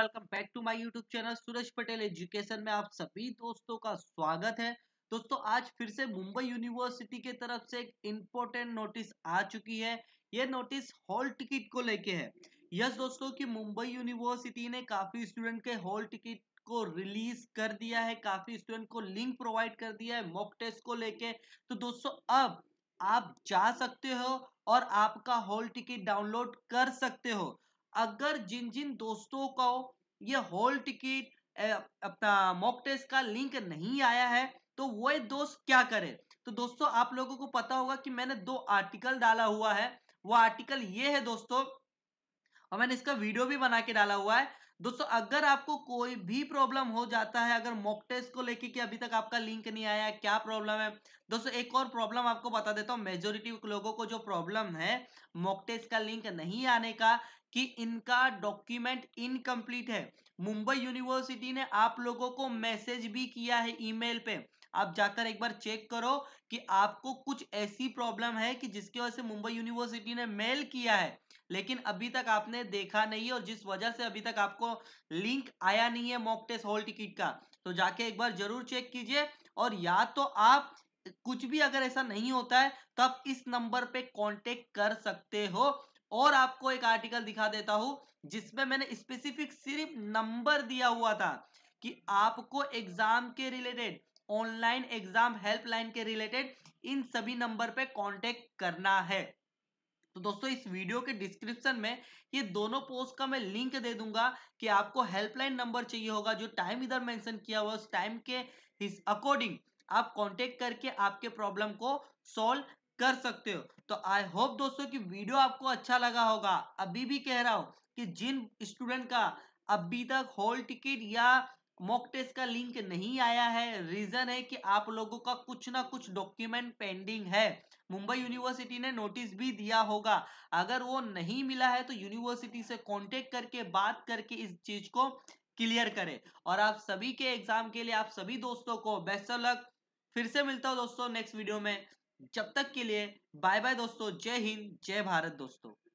welcome back to my YouTube channel Suraj Patel education में आप सभी दोस्तों का स्वागत है दोस्तों आज फिर से मुंबई यूनिवर्सिटी के तरफ से एक इम्पोर्टेंट नोटिस आ चुकी है ये नोटिस हॉल टिकट को लेके है यस दोस्तों कि मुंबई यूनिवर्सिटी ने काफी स्टूडेंट के हॉल टिकट को रिलीज कर दिया है काफी स्टूडेंट को लिंक प्रोवाइड कर दिया है मॉक टेस्ट को लेके तो दोस्तों अब आप जा सकते हो और आपका हॉल टिकट डाउनलोड कर सकते हो अगर जिन जिन दोस्तों को यह हॉल टिकट अपना मॉक टेस्ट का लिंक नहीं आया है तो वो दोस्त क्या करें तो दोस्तों आप लोगों को पता होगा कि मैंने दो आर्टिकल डाला हुआ है वो आर्टिकल ये है दोस्तों और मैंने इसका वीडियो भी बना के डाला हुआ है दोस्तों अगर आपको कोई भी प्रॉब्लम हो जाता है अगर मॉक टेस्ट को लेके कि अभी तक आपका लिंक नहीं आया क्या प्रॉब्लम है दोस्तों एक और प्रॉब्लम आपको बता देता हूँ मेजोरिटी लोगों को जो प्रॉब्लम है मॉक टेस्ट का लिंक नहीं आने का कि इनका डॉक्यूमेंट इनकम्प्लीट है मुंबई यूनिवर्सिटी ने आप लोगों को मैसेज भी किया है ईमेल पे आप जाकर एक बार चेक करो कि आपको कुछ ऐसी प्रॉब्लम है कि जिसकी वजह से मुंबई यूनिवर्सिटी ने मेल किया है लेकिन अभी तक आपने देखा नहीं और जिस वजह से अभी तक आपको लिंक आया नहीं है मॉक टेस्ट हॉल टिकट का तो जाके एक बार जरूर चेक कीजिए और या तो आप कुछ भी अगर ऐसा नहीं होता है तो आप इस नंबर पे कांटेक्ट कर सकते हो और आपको एक आर्टिकल दिखा देता हूं जिसमें मैंने स्पेसिफिक सिर्फ नंबर दिया हुआ था कि आपको एग्जाम के रिलेटेड ऑनलाइन एग्जाम हेल्पलाइन के रिलेटेड इन सभी नंबर पे कांटेक्ट करना है तो दोस्तों इस वीडियो के डिस्क्रिप्शन में ये दोनों पोस्ट का मैं लिंक दे दूंगा कि आपको हेल्पलाइन नंबर चाहिए होगा जो टाइम इधर मेंशन किया हुआ उस टाइम के अकॉर्डिंग आप कांटेक्ट करके आपके प्रॉब्लम को सॉल्व कर सकते हो तो आई होप दोस्तों कि वीडियो आपको अच्छा लगा होगा अभी भी कह रहा हूं कि जिन स्टूडेंट का अभी तक हॉल टिकट या मॉक टेस्ट का लिंक नहीं आया है रीजन है कि आप लोगों का कुछ ना कुछ डॉक्यूमेंट पेंडिंग है मुंबई यूनिवर्सिटी ने नोटिस भी दिया होगा अगर वो नहीं मिला है तो यूनिवर्सिटी से कांटेक्ट करके बात करके इस चीज को क्लियर करें और आप सभी के एग्जाम के लिए आप सभी दोस्तों को बेस्ट ऑफ लक फिर से मिलता हूँ दोस्तों नेक्स्ट वीडियो में जब तक के लिए बाय बाय दोस्तों जय हिंद जय भारत दोस्तों